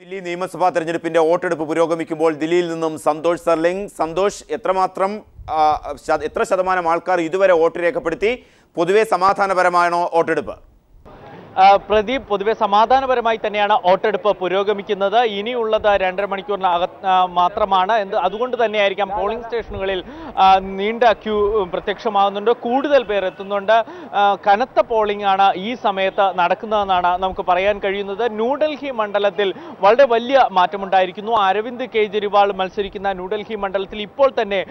ദില്ലി നിയമസഭാ തെരഞ്ഞെടുപ്പിന്റെ വോട്ടെടുപ്പ് പുരോഗമിക്കുമ്പോൾ ദില്ലിയിൽ നിന്നും സന്തോഷ് സർലിംഗ് സന്തോഷ് എത്രമാത്രം എത്ര ശതമാനം ആൾക്കാർ ഇതുവരെ വോട്ട് രേഖപ്പെടുത്തി പൊതുവെ സമാധാനപരമാണോ വോട്ടെടുപ്പ് പ്രദീപ് പൊതുവെ സമാധാനപരമായി തന്നെയാണ് വോട്ടെടുപ്പ് പുരോഗമിക്കുന്നത് ഇനിയുള്ളത് രണ്ടര മണിക്കൂറിനകത്ത് മാത്രമാണ് എന്ത് അതുകൊണ്ട് തന്നെയായിരിക്കാം പോളിംഗ് സ്റ്റേഷനുകളിൽ നീണ്ട ക്യൂ പ്രത്യക്ഷമാകുന്നുണ്ട് കൂടുതൽ പേർ എത്തുന്നുണ്ട് കനത്ത പോളിംഗ് ആണ് ഈ സമയത്ത് നടക്കുന്നതെന്നാണ് നമുക്ക് പറയാൻ കഴിയുന്നത് ന്യൂഡൽഹി മണ്ഡലത്തിൽ വളരെ വലിയ മാറ്റമുണ്ടായിരിക്കുന്നു അരവിന്ദ് കെജ്രിവാൾ മത്സരിക്കുന്ന ന്യൂഡൽഹി മണ്ഡലത്തിൽ ഇപ്പോൾ തന്നെ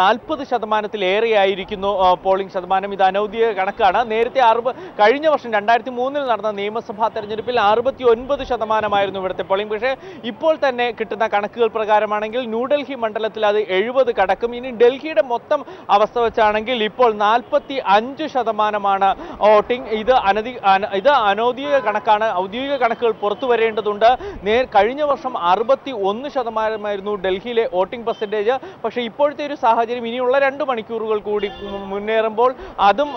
നാൽപ്പത് ശതമാനത്തിലേറെയായിരിക്കുന്നു പോളിംഗ് ശതമാനം ഇത് അനൗദ്യോഗിക കണക്കാണ് നേരത്തെ അറുപത് കഴിഞ്ഞ വർഷം രണ്ടായിരത്തി മൂന്നിൽ നടന്ന നിയമസഭാ തെരഞ്ഞെടുപ്പിൽ അറുപത്തി ഒൻപത് ശതമാനമായിരുന്നു ഇവിടുത്തെ പോളിംഗ് പക്ഷേ ഇപ്പോൾ തന്നെ കിട്ടുന്ന കണക്കുകൾ പ്രകാരമാണെങ്കിൽ ന്യൂഡൽഹി മണ്ഡലത്തിൽ അത് എഴുപത് കടക്കും ഇനി ഡൽഹിയുടെ മൊത്തം അവസ്ഥ വെച്ചാണെങ്കിൽ ഇപ്പോൾ നാൽപ്പത്തി അഞ്ച് ശതമാനമാണ് വോട്ടിംഗ് ഇത് അനധി ഇത് അനൗദ്യോഗിക കണക്കാണ് ഔദ്യോഗിക കണക്കുകൾ പുറത്തു വരേണ്ടതുണ്ട് നേർ കഴിഞ്ഞ വർഷം അറുപത്തി ഒന്ന് ശതമാനമായിരുന്നു ഡൽഹിയിലെ വോട്ടിംഗ് പെർസെൻറ്റേജ് പക്ഷേ ഇപ്പോഴത്തെ ഒരു സാഹചര്യം ഇനിയുള്ള രണ്ട് മണിക്കൂറുകൾ കൂടി മുന്നേറുമ്പോൾ അതും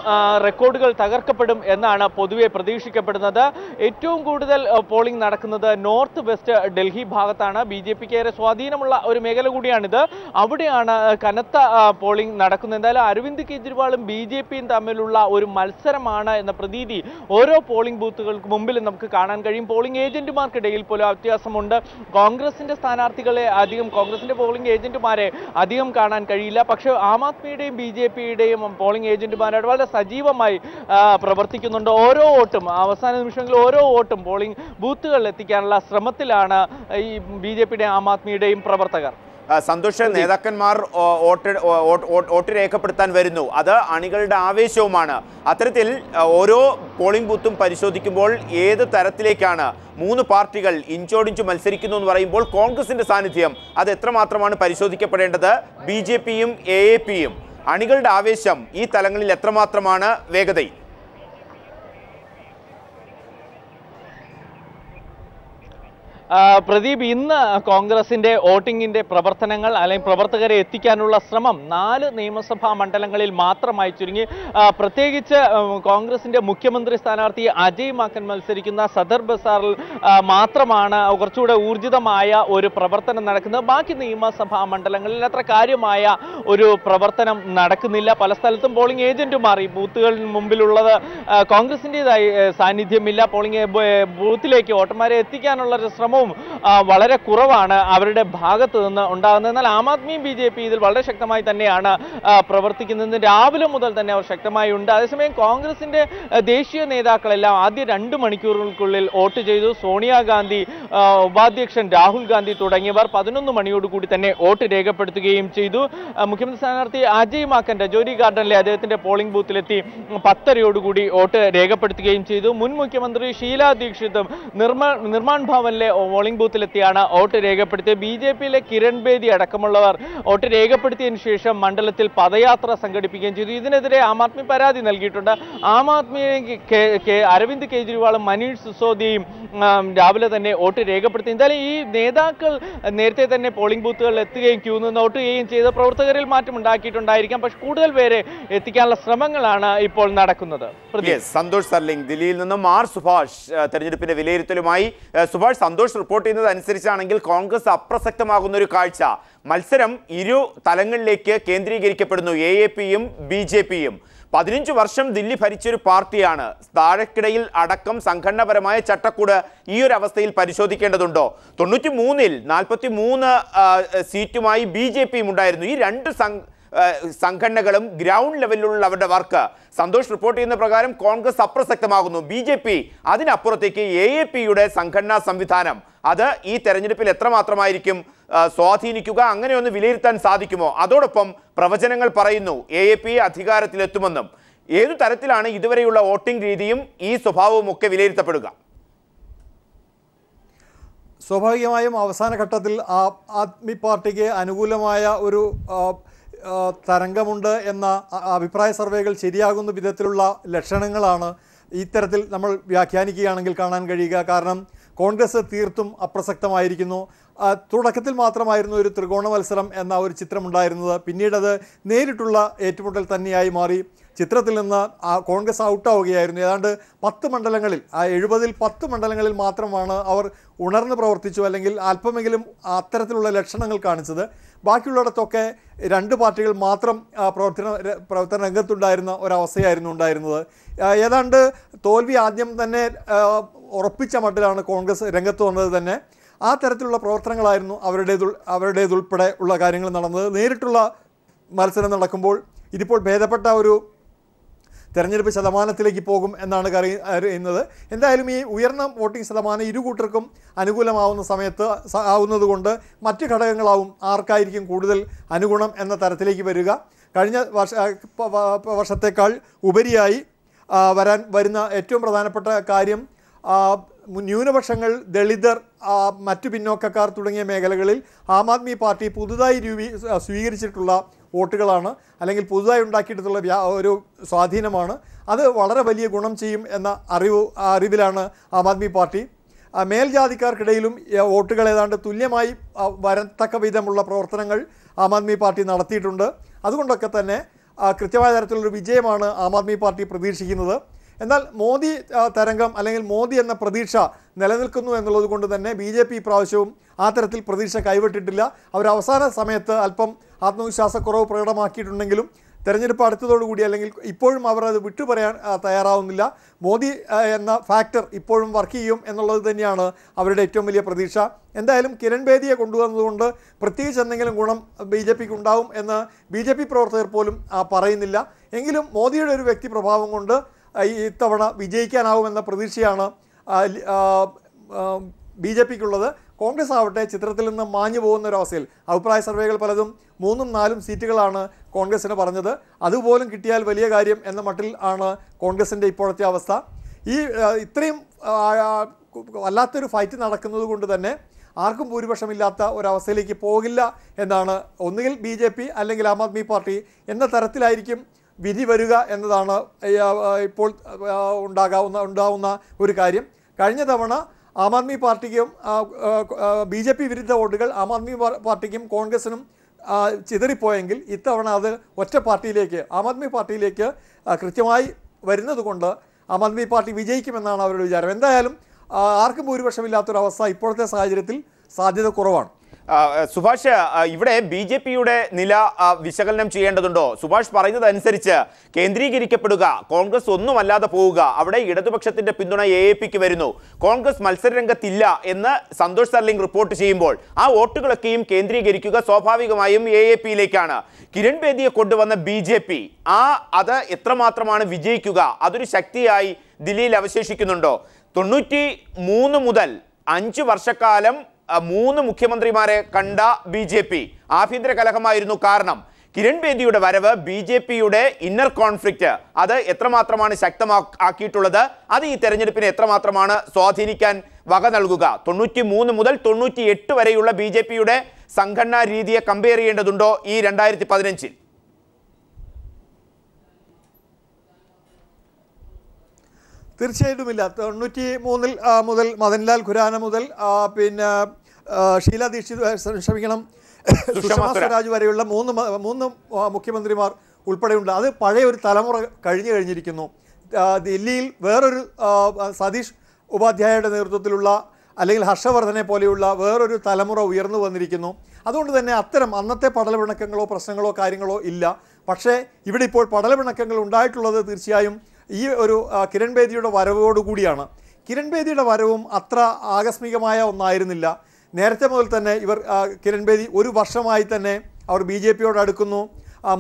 റെക്കോർഡുകൾ തകർക്കപ്പെടും എന്നാണ് പൊതുവെ പ്രതീക്ഷിക്കുന്നത് നിരീക്ഷിക്കപ്പെടുന്നത് ഏറ്റവും കൂടുതൽ പോളിംഗ് നടക്കുന്നത് നോർത്ത് വെസ്റ്റ് ഡൽഹി ഭാഗത്താണ് ബി ജെ പിക്ക് ഏറെ സ്വാധീനമുള്ള ഒരു മേഖല കൂടിയാണിത് അവിടെയാണ് കനത്ത പോളിംഗ് നടക്കുന്നത് എന്തായാലും അരവിന്ദ് കെജ്രിവാളും ബി ജെ പിയും തമ്മിലുള്ള ഒരു മത്സരമാണ് എന്ന പ്രതീതി ഓരോ പോളിംഗ് ബൂത്തുകൾക്ക് മുമ്പിൽ നമുക്ക് കാണാൻ കഴിയും പോളിംഗ് ഏജന്റുമാർക്കിടയിൽ പോലും വ്യത്യാസമുണ്ട് കോൺഗ്രസിന്റെ സ്ഥാനാർത്ഥികളെ അധികം കോൺഗ്രസിന്റെ പോളിംഗ് ഏജന്റുമാരെ അധികം കാണാൻ കഴിയില്ല പക്ഷേ ആം ആദ്മിയുടെയും ബി ജെ പിയുടെയും പോളിംഗ് ഏജന്റുമാരായിട്ട് വളരെ സജീവമായി പ്രവർത്തിക്കുന്നുണ്ട് ഓരോ വോട്ടും അവസാന നിമിഷങ്ങളിൽ ഓരോ വോട്ടും പോളിംഗ് ബൂത്തുകളിൽ എത്തിക്കാനുള്ള ശ്രമത്തിലാണ് ഈ ബി ജെ പിയുടെയും ആം ആദ്മിയുടെയും പ്രവർത്തകർ സന്തോഷ നേതാക്കന്മാർ വോട്ട് വോട്ട് രേഖപ്പെടുത്താൻ വരുന്നു അത് അണികളുടെ ആവേശവുമാണ് അത്തരത്തിൽ ഓരോ പോളിംഗ് ബൂത്തും പരിശോധിക്കുമ്പോൾ ഏത് തരത്തിലേക്കാണ് മൂന്ന് പാർട്ടികൾ ഇഞ്ചോടിഞ്ച് മത്സരിക്കുന്നു എന്ന് പറയുമ്പോൾ കോൺഗ്രസിന്റെ സാന്നിധ്യം അത് എത്രമാത്രമാണ് പരിശോധിക്കപ്പെടേണ്ടത് ബി ജെ പിയും എ എ പിയും അണികളുടെ ആവേശം ഈ തലങ്ങളിൽ എത്രമാത്രമാണ് വേഗതയും പ്രദീപ് ഇന്ന് കോൺഗ്രസിന്റെ വോട്ടിങ്ങിന്റെ പ്രവർത്തനങ്ങൾ അല്ലെങ്കിൽ പ്രവർത്തകരെ എത്തിക്കാനുള്ള ശ്രമം നാല് നിയമസഭാ മണ്ഡലങ്ങളിൽ മാത്രമായി ചുരുങ്ങി പ്രത്യേകിച്ച് കോൺഗ്രസിന്റെ മുഖ്യമന്ത്രി സ്ഥാനാർത്ഥി അജയ് മാക്കൻ മത്സരിക്കുന്ന സദർ ബസാറിൽ മാത്രമാണ് കുറച്ചുകൂടെ ഊർജിതമായ ഒരു പ്രവർത്തനം നടക്കുന്നത് ബാക്കി നിയമസഭാ മണ്ഡലങ്ങളിൽ അത്ര കാര്യമായ ഒരു പ്രവർത്തനം നടക്കുന്നില്ല പല സ്ഥലത്തും പോളിംഗ് ഏജന്റുമാർ ഈ ബൂത്തുകളിൽ മുമ്പിലുള്ളത് കോൺഗ്രസിൻ്റെതായി സാന്നിധ്യമില്ല പോളിംഗ് ബൂത്തിലേക്ക് വോട്ടർമാരെ എത്തിക്കാനുള്ള ഒരു ശ്രമവും പ്രതികരണവും വളരെ കുറവാണ് അവരുടെ ഭാഗത്തു നിന്ന് ഉണ്ടാകുന്നത് എന്നാൽ Aam Aadmi B J P ഇതിൽ വളരെ ശക്തമായി തന്നെയാണ് പ്രവർത്തിക്കുന്നത് രാവിലെ മുതൽ തന്നെ അവർ ശക്തമായി ഉണ്ട് അതേസമയം കോൺഗ്രസിന്റെ ദേശീയ നേതാക്കളെല്ലാം ആദ്യ രണ്ട് മണിക്കൂറുകൾക്കുള്ളിൽ വോട്ട് ചെയ്തു സോണിയാഗാന്ധി ഉപാധ്യക്ഷൻ രാഹുൽ ഗാന്ധി തുടങ്ങിയവർ പതിനൊന്ന് മണിയോടുകൂടി തന്നെ വോട്ട് രേഖപ്പെടുത്തുകയും ചെയ്തു മുഖ്യമന്ത്രി സ്ഥാനാർത്ഥി അജയ് മാക്കൻ രജോരി ഗാർഡനിലെ അദ്ദേഹത്തിന്റെ പോളിംഗ് ബൂത്തിലെത്തി പത്തരയോടുകൂടി വോട്ട് രേഖപ്പെടുത്തുകയും ചെയ്തു മുൻ മുഖ്യമന്ത്രി ഷീല ദീക്ഷിതും നിർമ്മ നിർമ്മാൺ ഭവനിലെ പോളിംഗ് ബൂത്തിലെത്തിയാണ് വോട്ട് രേഖപ്പെടുത്തിയത് ബി ജെ പിയിലെ കിരൺ ബേദി അടക്കമുള്ളവർ വോട്ട് രേഖപ്പെടുത്തിയതിനു ശേഷം മണ്ഡലത്തിൽ പദയാത്ര സംഘടിപ്പിക്കുകയും ചെയ്തു ഇതിനെതിരെ ആം ആദ്മി പരാതി നൽകിയിട്ടുണ്ട് ആം ആദ്മി അരവിന്ദ് കെജ്രിവാളും മനീഷ് സിസോദിയും രാവിലെ തന്നെ വോട്ട് രേഖപ്പെടുത്തി എന്തായാലും ഈ നേതാക്കൾ നേരത്തെ തന്നെ പോളിംഗ് ബൂത്തുകളിൽ എത്തുകയും ക്യൂ നിന്ന് വോട്ട് ചെയ്യുകയും ചെയ്ത പ്രവർത്തകരിൽ മാറ്റം ഉണ്ടാക്കിയിട്ടുണ്ടായിരിക്കാം പക്ഷെ കൂടുതൽ പേരെ എത്തിക്കാനുള്ള ശ്രമങ്ങളാണ് ഇപ്പോൾ നടക്കുന്നത് സന്തോഷ് സർലിംഗ് ദില്ലിയിൽ നിന്നും ആർ സുഭാഷ് തെരഞ്ഞെടുപ്പിന്റെ വിലയിരുത്തലുമായി സുഭാഷ് സന്തോഷ് ന്യൂസ് റിപ്പോർട്ട് ചെയ്യുന്നത് അനുസരിച്ചാണെങ്കിൽ കോൺഗ്രസ് അപ്രസക്തമാകുന്ന ഒരു കാഴ്ച മത്സരം ഇരു തലങ്ങളിലേക്ക് കേന്ദ്രീകരിക്കപ്പെടുന്നു എ എ പിയും ബി ജെ പിയും പതിനഞ്ച് വർഷം ദില്ലി ഭരിച്ചൊരു പാർട്ടിയാണ് താഴെക്കിടയിൽ അടക്കം സംഘടനാപരമായ ചട്ടക്കൂട് ഈ ഒരു അവസ്ഥയിൽ പരിശോധിക്കേണ്ടതുണ്ടോ തൊണ്ണൂറ്റി മൂന്നിൽ നാൽപ്പത്തി മൂന്ന് സീറ്റുമായി ബി ജെ പിയും ഉണ്ടായിരുന്നു ഈ രണ്ട് സംഘടനകളും ഗ്രൗണ്ട് ലെവലിലുള്ള അവരുടെ വർക്ക് സന്തോഷ് റിപ്പോർട്ട് ചെയ്യുന്ന പ്രകാരം കോൺഗ്രസ് അപ്രസക്തമാകുന്നു ബി ജെ പി അതിനപ്പുറത്തേക്ക് എ എ പിയുടെ സംഘടനാ സംവിധാനം അത് ഈ തെരഞ്ഞെടുപ്പിൽ എത്രമാത്രമായിരിക്കും സ്വാധീനിക്കുക അങ്ങനെ ഒന്ന് വിലയിരുത്താൻ സാധിക്കുമോ അതോടൊപ്പം പ്രവചനങ്ങൾ പറയുന്നു എ എ പി അധികാരത്തിലെത്തുമെന്നും ഏതു തരത്തിലാണ് ഇതുവരെയുള്ള വോട്ടിംഗ് രീതിയും ഈ സ്വഭാവവും ഒക്കെ വിലയിരുത്തപ്പെടുക സ്വാഭാവികമായും അവസാന ഘട്ടത്തിൽ ആ ആദ്മി പാർട്ടിക്ക് അനുകൂലമായ ഒരു തരംഗമുണ്ട് എന്ന അഭിപ്രായ സർവേകൾ ശരിയാകുന്ന വിധത്തിലുള്ള ലക്ഷണങ്ങളാണ് ഇത്തരത്തിൽ നമ്മൾ വ്യാഖ്യാനിക്കുകയാണെങ്കിൽ കാണാൻ കഴിയുക കാരണം കോൺഗ്രസ് തീർത്തും അപ്രസക്തമായിരിക്കുന്നു തുടക്കത്തിൽ മാത്രമായിരുന്നു ഒരു ത്രികോണ മത്സരം എന്ന ഒരു ചിത്രമുണ്ടായിരുന്നത് പിന്നീടത് നേരിട്ടുള്ള ഏറ്റുമുട്ടൽ തന്നെയായി മാറി ചിത്രത്തിൽ നിന്ന് ആ കോൺഗ്രസ് ഔട്ടാവുകയായിരുന്നു ഏതാണ്ട് പത്ത് മണ്ഡലങ്ങളിൽ ആ എഴുപതിൽ പത്ത് മണ്ഡലങ്ങളിൽ മാത്രമാണ് അവർ ഉണർന്ന് പ്രവർത്തിച്ചു അല്ലെങ്കിൽ അല്പമെങ്കിലും അത്തരത്തിലുള്ള ലക്ഷണങ്ങൾ കാണിച്ചത് ബാക്കിയുള്ളിടത്തൊക്കെ രണ്ട് പാർട്ടികൾ മാത്രം പ്രവർത്തന പ്രവർത്തന രംഗത്തുണ്ടായിരുന്ന ഒരവസ്ഥയായിരുന്നു ഉണ്ടായിരുന്നത് ഏതാണ്ട് തോൽവി ആദ്യം തന്നെ ഉറപ്പിച്ച മട്ടിലാണ് കോൺഗ്രസ് രംഗത്ത് വന്നത് തന്നെ ആ തരത്തിലുള്ള പ്രവർത്തനങ്ങളായിരുന്നു അവരുടേതു അവരുടേതുൾപ്പെടെ ഉള്ള കാര്യങ്ങൾ നടന്നത് നേരിട്ടുള്ള മത്സരം നടക്കുമ്പോൾ ഇതിപ്പോൾ ഭേദപ്പെട്ട ഒരു തെരഞ്ഞെടുപ്പ് ശതമാനത്തിലേക്ക് പോകും എന്നാണ് അറിയുന്നത് എന്തായാലും ഈ ഉയർന്ന വോട്ടിംഗ് ശതമാനം ഇരു കൂട്ടർക്കും അനുകൂലമാവുന്ന സമയത്ത് ആവുന്നതുകൊണ്ട് മറ്റ് ഘടകങ്ങളാവും ആർക്കായിരിക്കും കൂടുതൽ അനുഗുണം എന്ന തരത്തിലേക്ക് വരിക കഴിഞ്ഞ വർഷ വർഷത്തേക്കാൾ ഉപരിയായി വരാൻ വരുന്ന ഏറ്റവും പ്രധാനപ്പെട്ട കാര്യം ന്യൂനപക്ഷങ്ങൾ ദളിതർ മറ്റു പിന്നോക്കക്കാർ തുടങ്ങിയ മേഖലകളിൽ ആം ആദ്മി പാർട്ടി പുതുതായി രൂപീ സ്വീകരിച്ചിട്ടുള്ള വോട്ടുകളാണ് അല്ലെങ്കിൽ പുതുതായി ഉണ്ടാക്കിയിട്ടുള്ള ഒരു സ്വാധീനമാണ് അത് വളരെ വലിയ ഗുണം ചെയ്യും എന്ന അറിവ് അറിവിലാണ് ആം ആദ്മി പാർട്ടി മേൽജാതിക്കാർക്കിടയിലും വോട്ടുകൾ ഏതാണ്ട് തുല്യമായി വരത്തക്ക വിധമുള്ള പ്രവർത്തനങ്ങൾ ആം ആദ്മി പാർട്ടി നടത്തിയിട്ടുണ്ട് അതുകൊണ്ടൊക്കെ തന്നെ കൃത്യമായ തരത്തിലൊരു വിജയമാണ് ആം ആദ്മി പാർട്ടി പ്രതീക്ഷിക്കുന്നത് എന്നാൽ മോദി തരംഗം അല്ലെങ്കിൽ മോദി എന്ന പ്രതീക്ഷ നിലനിൽക്കുന്നു എന്നുള്ളത് കൊണ്ട് തന്നെ ബി ജെ പി ഇപ്രാവശ്യവും ആ തരത്തിൽ പ്രതീക്ഷ കൈവിട്ടിട്ടില്ല അവർ അവസാന സമയത്ത് അല്പം ആത്മവിശ്വാസക്കുറവ് പ്രകടമാക്കിയിട്ടുണ്ടെങ്കിലും തെരഞ്ഞെടുപ്പ് അടുത്തതോടുകൂടി അല്ലെങ്കിൽ ഇപ്പോഴും അവർ അത് വിട്ടുപറയാൻ തയ്യാറാവുന്നില്ല മോദി എന്ന ഫാക്ടർ ഇപ്പോഴും വർക്ക് ചെയ്യും എന്നുള്ളത് തന്നെയാണ് അവരുടെ ഏറ്റവും വലിയ പ്രതീക്ഷ എന്തായാലും കിരൺ ബേദിയെ കൊണ്ടുവന്നതുകൊണ്ട് പ്രത്യേകിച്ച് എന്തെങ്കിലും ഗുണം ബി ജെ പിക്ക് ഉണ്ടാവും എന്ന് ബി ജെ പി പ്രവർത്തകർ പോലും പറയുന്നില്ല എങ്കിലും മോദിയുടെ ഒരു വ്യക്തി പ്രഭാവം കൊണ്ട് ഇത്തവണ വിജയിക്കാനാവുമെന്ന പ്രതീക്ഷയാണ് ബി ജെ പിക്കുള്ളത് കോൺഗ്രസ് ആവട്ടെ ചിത്രത്തിൽ നിന്ന് മാഞ്ഞു പോകുന്ന അവസ്ഥയിൽ അഭിപ്രായ സർവേകൾ പലതും മൂന്നും നാലും സീറ്റുകളാണ് കോൺഗ്രസ്സിന് പറഞ്ഞത് അതുപോലും കിട്ടിയാൽ വലിയ കാര്യം എന്ന മട്ടിൽ ആണ് കോൺഗ്രസിൻ്റെ ഇപ്പോഴത്തെ അവസ്ഥ ഈ ഇത്രയും വല്ലാത്തൊരു ഫൈറ്റ് നടക്കുന്നത് കൊണ്ട് തന്നെ ആർക്കും ഭൂരിപക്ഷമില്ലാത്ത ഒരവസ്ഥയിലേക്ക് പോകില്ല എന്നാണ് ഒന്നുകിൽ ബി അല്ലെങ്കിൽ ആം ആദ്മി പാർട്ടി എന്ന തരത്തിലായിരിക്കും വിധി വരിക എന്നതാണ് ഇപ്പോൾ ഉണ്ടാകാവുന്ന ഉണ്ടാവുന്ന ഒരു കാര്യം കഴിഞ്ഞ തവണ ആം ആദ്മി പാർട്ടിക്കും ബി ജെ പി വിരുദ്ധ വോട്ടുകൾ ആം ആദ്മി പാർട്ടിക്കും കോൺഗ്രസിനും ചിതറിപ്പോയെങ്കിൽ ഇത്തവണ അത് ഒറ്റ പാർട്ടിയിലേക്ക് ആം ആദ്മി പാർട്ടിയിലേക്ക് കൃത്യമായി വരുന്നതുകൊണ്ട് ആം ആദ്മി പാർട്ടി വിജയിക്കുമെന്നാണ് അവരുടെ വിചാരം എന്തായാലും ആർക്കും ഭൂരിപക്ഷമില്ലാത്തൊരവസ്ഥ ഇപ്പോഴത്തെ സാഹചര്യത്തിൽ സാധ്യത കുറവാണ് സുഭാഷ് ഇവിടെ ബി ജെ പിയുടെ നില വിശകലനം ചെയ്യേണ്ടതുണ്ടോ സുഭാഷ് പറയുന്നത് അനുസരിച്ച് കേന്ദ്രീകരിക്കപ്പെടുക കോൺഗ്രസ് ഒന്നുമല്ലാതെ പോവുക അവിടെ ഇടതുപക്ഷത്തിന്റെ പിന്തുണ എ പിക്ക് വരുന്നു കോൺഗ്രസ് മത്സരരംഗത്തില്ല എന്ന് സന്തോഷ് സർലിംഗ് റിപ്പോർട്ട് ചെയ്യുമ്പോൾ ആ വോട്ടുകളൊക്കെയും കേന്ദ്രീകരിക്കുക സ്വാഭാവികമായും എ എ പിയിലേക്കാണ് കിരൺ ബേദിയെ കൊണ്ടുവന്ന ബി ജെ പി ആ അത് എത്രമാത്രമാണ് വിജയിക്കുക അതൊരു ശക്തിയായി ദില്ലിയിൽ അവശേഷിക്കുന്നുണ്ടോ തൊണ്ണൂറ്റി മൂന്ന് മുതൽ അഞ്ച് വർഷക്കാലം മൂന്ന് മുഖ്യമന്ത്രിമാരെ കണ്ട ബി ജെ പി ആഭ്യന്തര കലഹമായിരുന്നു കാരണം കിരൺ ബേദിയുടെ വരവ് ബി ജെ പിയുടെ ഇന്നർ കോൺഫ്ലിക്റ്റ് അത് എത്രമാത്രമാണ് ആക്കിയിട്ടുള്ളത് അത് ഈ തെരഞ്ഞെടുപ്പിനെ എത്രമാത്രമാണ് സ്വാധീനിക്കാൻ വക നൽകുക തൊണ്ണൂറ്റി മൂന്ന് മുതൽ തൊണ്ണൂറ്റി എട്ട് വരെയുള്ള ബി ജെ പിയുടെ സംഘടനാ രീതിയെ കമ്പയർ ചെയ്യേണ്ടതുണ്ടോ ഈ രണ്ടായിരത്തി പതിനഞ്ചിൽ ഇല്ല തൊണ്ണൂറ്റി മൂന്നിൽ മുതൽ മദൻലാൽ ഖുരാന മുതൽ പിന്നെ ഷീല ദീക്ഷിത് ക്ഷമിക്കണം സുഷമ സ്വരാജ് വരെയുള്ള മൂന്ന് മൂന്ന് മുഖ്യമന്ത്രിമാർ ഉൾപ്പെടെയുണ്ട് അത് പഴയ ഒരു തലമുറ കഴിഞ്ഞു കഴിഞ്ഞിരിക്കുന്നു ദില്ലിയിൽ വേറൊരു സതീഷ് ഉപാധ്യായയുടെ നേതൃത്വത്തിലുള്ള അല്ലെങ്കിൽ ഹർഷവർദ്ധനെ പോലെയുള്ള വേറൊരു തലമുറ ഉയർന്നു വന്നിരിക്കുന്നു അതുകൊണ്ട് തന്നെ അത്തരം അന്നത്തെ പടലപിണക്കങ്ങളോ പ്രശ്നങ്ങളോ കാര്യങ്ങളോ ഇല്ല പക്ഷേ ഇവിടെ ഇപ്പോൾ പടലപിണക്കങ്ങൾ ഉണ്ടായിട്ടുള്ളത് തീർച്ചയായും ഈ ഒരു കിരൺ ബേദിയുടെ വരവോടുകൂടിയാണ് കിരൺ ബേദിയുടെ വരവും അത്ര ആകസ്മികമായ ഒന്നായിരുന്നില്ല നേരത്തെ മുതൽ തന്നെ ഇവർ കിരൺ ബേദി ഒരു വർഷമായി തന്നെ അവർ ബി ജെ പിയോട് അടുക്കുന്നു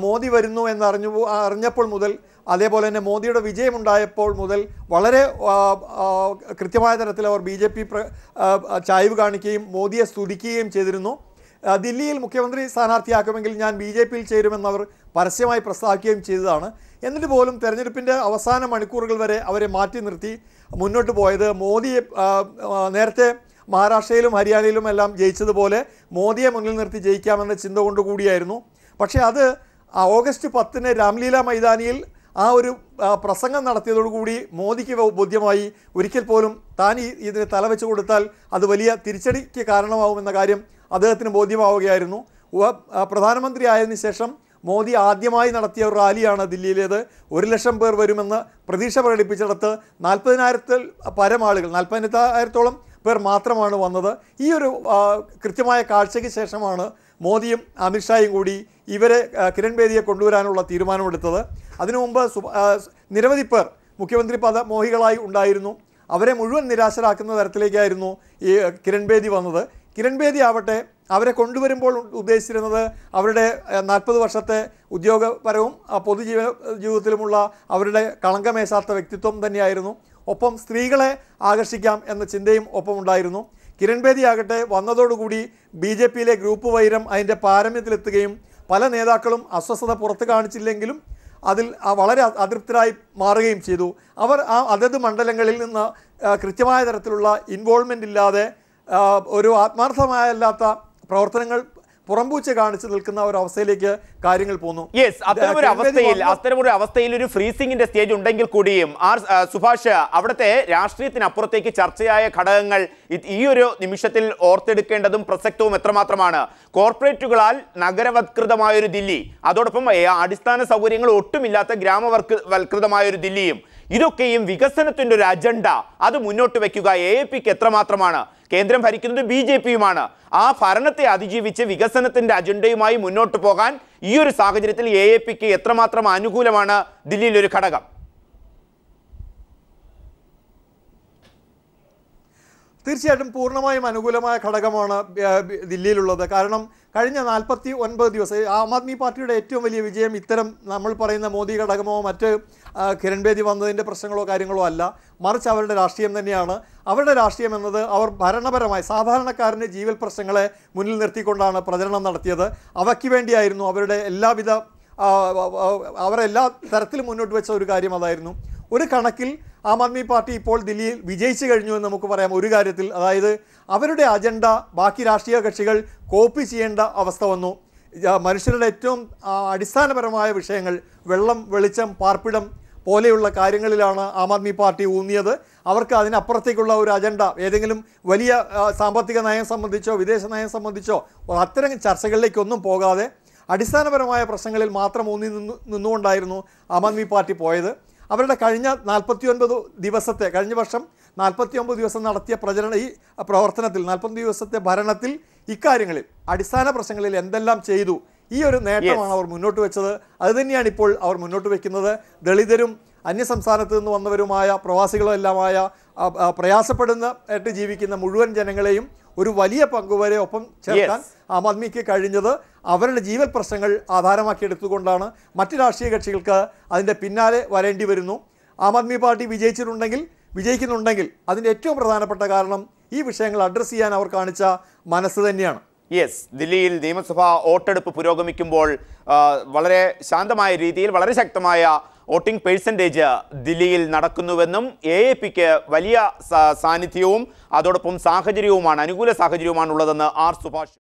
മോദി വരുന്നു എന്നറിഞ്ഞു അറിഞ്ഞപ്പോൾ മുതൽ അതേപോലെ തന്നെ മോദിയുടെ വിജയമുണ്ടായപ്പോൾ മുതൽ വളരെ കൃത്യമായ തരത്തിൽ അവർ ബി ജെ പി ചായ്വ് കാണിക്കുകയും മോദിയെ സ്തുതിക്കുകയും ചെയ്തിരുന്നു ദില്ലിയിൽ മുഖ്യമന്ത്രി സ്ഥാനാർത്ഥിയാക്കുമെങ്കിൽ ഞാൻ ബി ജെ പിയിൽ ചേരുമെന്നവർ പരസ്യമായി പ്രസ്താവിക്കുകയും ചെയ്തതാണ് എന്നിട്ട് പോലും തെരഞ്ഞെടുപ്പിൻ്റെ അവസാന മണിക്കൂറുകൾ വരെ അവരെ മാറ്റി നിർത്തി മുന്നോട്ട് പോയത് മോദിയെ നേരത്തെ മഹാരാഷ്ട്രയിലും ഹരിയാനയിലും എല്ലാം ജയിച്ചതുപോലെ മോദിയെ മുന്നിൽ നിർത്തി ജയിക്കാമെന്ന ചിന്ത കൊണ്ടുകൂടിയായിരുന്നു പക്ഷേ അത് ഓഗസ്റ്റ് പത്തിന് രാംലീല മൈതാനിയിൽ ആ ഒരു പ്രസംഗം നടത്തിയതോടുകൂടി മോദിക്ക് ബോധ്യമായി ഒരിക്കൽ പോലും താൻ ഇതിന് തലവെച്ച് കൊടുത്താൽ അത് വലിയ തിരിച്ചടിക്ക് കാരണമാവുമെന്ന കാര്യം അദ്ദേഹത്തിന് ബോധ്യമാവുകയായിരുന്നു പ്രധാനമന്ത്രി ആയതിനു ശേഷം മോദി ആദ്യമായി നടത്തിയ ഒരു റാലിയാണ് ദില്ലിയിലേത് ഒരു ലക്ഷം പേർ വരുമെന്ന് പ്രതീക്ഷ പ്രകടിപ്പിച്ചിടത്ത് നാൽപ്പതിനായിരത്തിൽ പരം ആളുകൾ നാൽപ്പതിനായിരത്തോളം പേർ മാത്രമാണ് വന്നത് ഈ ഒരു കൃത്യമായ കാഴ്ചയ്ക്ക് ശേഷമാണ് മോദിയും അമിത്ഷായും കൂടി ഇവരെ കിരൺ ബേദിയെ കൊണ്ടുവരാനുള്ള തീരുമാനമെടുത്തത് അതിനു മുമ്പ് നിരവധി പേർ മുഖ്യമന്ത്രി പദ മോഹികളായി ഉണ്ടായിരുന്നു അവരെ മുഴുവൻ നിരാശരാക്കുന്ന തരത്തിലേക്കായിരുന്നു ഈ കിരൺ ബേദി വന്നത് കിരൺ ബേദി ആവട്ടെ അവരെ കൊണ്ടുവരുമ്പോൾ ഉദ്ദേശിച്ചിരുന്നത് അവരുടെ നാൽപ്പത് വർഷത്തെ ഉദ്യോഗപരവും പൊതുജീവ ജീവിതത്തിലുമുള്ള അവരുടെ കളങ്കമേശാത്ത വ്യക്തിത്വം തന്നെയായിരുന്നു ഒപ്പം സ്ത്രീകളെ ആകർഷിക്കാം എന്ന ചിന്തയും ഒപ്പമുണ്ടായിരുന്നു കിരൺ ബേദി ആകട്ടെ വന്നതോടുകൂടി ബി ജെ പിയിലെ ഗ്രൂപ്പ് വൈരം അതിൻ്റെ പാരമ്യത്തിലെത്തുകയും പല നേതാക്കളും അസ്വസ്ഥത പുറത്തു കാണിച്ചില്ലെങ്കിലും അതിൽ വളരെ അതൃപ്തരായി മാറുകയും ചെയ്തു അവർ ആ അതത് മണ്ഡലങ്ങളിൽ നിന്ന് കൃത്യമായ തരത്തിലുള്ള ഇൻവോൾവ്മെൻ്റ് ഇല്ലാതെ ഒരു ആത്മാർത്ഥമായല്ലാത്ത പ്രവർത്തനങ്ങൾ പുറംപൂച്ച കാണിച്ചു നിൽക്കുന്ന ഒരു അവസ്ഥയിലേക്ക് കാര്യങ്ങൾ പോകുന്നു യെസ് അത്തരമൊരു അവസ്ഥയിൽ അത്തരമൊരു അവസ്ഥയിൽ ഒരു ഫ്രീസിംഗിന്റെ സ്റ്റേജ് ഉണ്ടെങ്കിൽ കൂടിയും ആർ സുഭാഷ് അവിടുത്തെ രാഷ്ട്രീയത്തിനപ്പുറത്തേക്ക് ചർച്ചയായ ഘടകങ്ങൾ ഈ ഒരു നിമിഷത്തിൽ ഓർത്തെടുക്കേണ്ടതും പ്രസക്തവും എത്രമാത്രമാണ് കോർപ്പറേറ്റുകളാൽ നഗരവത്കൃതമായൊരു ദില്ലി അതോടൊപ്പം അടിസ്ഥാന സൗകര്യങ്ങൾ ഒട്ടുമില്ലാത്ത ഗ്രാമവർക്ക് ദില്ലിയും ഇതൊക്കെയും വികസനത്തിന്റെ ഒരു അജണ്ട അത് മുന്നോട്ട് വയ്ക്കുക എ പിക്ക് എത്രമാത്രമാണ് കേന്ദ്രം ഭരിക്കുന്നത് ബി ജെ പിയുമാണ് ആ ഭരണത്തെ അതിജീവിച്ച് വികസനത്തിന്റെ അജണ്ടയുമായി മുന്നോട്ട് പോകാൻ ഈ ഒരു സാഹചര്യത്തിൽ എ എ പിക്ക് എത്രമാത്രം അനുകൂലമാണ് ദില്ലിയിൽ ഒരു ഘടകം തീർച്ചയായിട്ടും പൂർണ്ണമായും അനുകൂലമായ ഘടകമാണ് ദില്ലിയിലുള്ളത് കാരണം കഴിഞ്ഞ നാൽപ്പത്തി ഒൻപത് ദിവസം ആം ആദ്മി പാർട്ടിയുടെ ഏറ്റവും വലിയ വിജയം ഇത്തരം നമ്മൾ പറയുന്ന മോദി ഘടകമോ മറ്റ് കിരൺ ബേദി വന്നതിൻ്റെ പ്രശ്നങ്ങളോ കാര്യങ്ങളോ അല്ല മറിച്ച് അവരുടെ രാഷ്ട്രീയം തന്നെയാണ് അവരുടെ രാഷ്ട്രീയം എന്നത് അവർ ഭരണപരമായി സാധാരണക്കാരൻ്റെ ജീവൽ പ്രശ്നങ്ങളെ മുന്നിൽ നിർത്തിക്കൊണ്ടാണ് പ്രചരണം നടത്തിയത് അവയ്ക്ക് വേണ്ടിയായിരുന്നു അവരുടെ എല്ലാവിധ അവരെല്ലാ തരത്തിലും മുന്നോട്ട് വെച്ച ഒരു കാര്യം അതായിരുന്നു ഒരു കണക്കിൽ ആം ആദ്മി പാർട്ടി ഇപ്പോൾ ദില്ലിയിൽ വിജയിച്ചു കഴിഞ്ഞു എന്ന് നമുക്ക് പറയാം ഒരു കാര്യത്തിൽ അതായത് അവരുടെ അജണ്ട ബാക്കി രാഷ്ട്രീയ കക്ഷികൾ കോപ്പി ചെയ്യേണ്ട അവസ്ഥ വന്നു മനുഷ്യരുടെ ഏറ്റവും അടിസ്ഥാനപരമായ വിഷയങ്ങൾ വെള്ളം വെളിച്ചം പാർപ്പിടം പോലെയുള്ള കാര്യങ്ങളിലാണ് ആം ആദ്മി പാർട്ടി ഊന്നിയത് അവർക്ക് അതിനപ്പുറത്തേക്കുള്ള ഒരു അജണ്ട ഏതെങ്കിലും വലിയ സാമ്പത്തിക നയം സംബന്ധിച്ചോ വിദേശ നയം സംബന്ധിച്ചോ അത്തരം ചർച്ചകളിലേക്കൊന്നും പോകാതെ അടിസ്ഥാനപരമായ പ്രശ്നങ്ങളിൽ മാത്രം ഊന്നി നിന്നുകൊണ്ടായിരുന്നു ആം ആദ്മി പാർട്ടി പോയത് അവരുടെ കഴിഞ്ഞ നാൽപ്പത്തിയൊൻപത് ദിവസത്തെ കഴിഞ്ഞ വർഷം നാൽപ്പത്തിയൊമ്പത് ദിവസം നടത്തിയ പ്രചരണ ഈ പ്രവർത്തനത്തിൽ നാൽപ്പത്തി ദിവസത്തെ ഭരണത്തിൽ ഇക്കാര്യങ്ങളിൽ അടിസ്ഥാന പ്രശ്നങ്ങളിൽ എന്തെല്ലാം ചെയ്തു ഈ ഒരു നേട്ടമാണ് അവർ മുന്നോട്ട് വെച്ചത് അത് തന്നെയാണ് ഇപ്പോൾ അവർ മുന്നോട്ട് വെക്കുന്നത് ദളിതരും അന്യസംസ്ഥാനത്ത് നിന്ന് വന്നവരുമായ പ്രവാസികളുമെല്ലാമായ പ്രയാസപ്പെടുന്ന ആയിട്ട് ജീവിക്കുന്ന മുഴുവൻ ജനങ്ങളെയും ഒരു വലിയ പങ്കുവരെ ഒപ്പം ചേർക്കാൻ ആം ആദ്മിക്ക് കഴിഞ്ഞത് അവരുടെ ജീവൽ പ്രശ്നങ്ങൾ ആധാരമാക്കിയെടുത്തുകൊണ്ടാണ് മറ്റ് രാഷ്ട്രീയ കക്ഷികൾക്ക് അതിൻ്റെ പിന്നാലെ വരേണ്ടി വരുന്നു ആം ആദ്മി പാർട്ടി വിജയിച്ചിട്ടുണ്ടെങ്കിൽ വിജയിക്കുന്നുണ്ടെങ്കിൽ അതിൻ്റെ ഏറ്റവും പ്രധാനപ്പെട്ട കാരണം ഈ വിഷയങ്ങൾ അഡ്രസ്സ് ചെയ്യാൻ അവർ കാണിച്ച മനസ്സ് തന്നെയാണ് യെസ് ദില്ലിയിൽ നിയമസഭാ വോട്ടെടുപ്പ് പുരോഗമിക്കുമ്പോൾ വളരെ ശാന്തമായ രീതിയിൽ വളരെ ശക്തമായ വോട്ടിംഗ് പേഴ്സൻറ്റേജ് ദില്ലിയിൽ നടക്കുന്നുവെന്നും എ എ പിക്ക് വലിയ സാന്നിധ്യവും അതോടൊപ്പം സാഹചര്യവുമാണ് അനുകൂല സാഹചര്യവുമാണ് ഉള്ളതെന്ന് ആർ സുഭാഷ്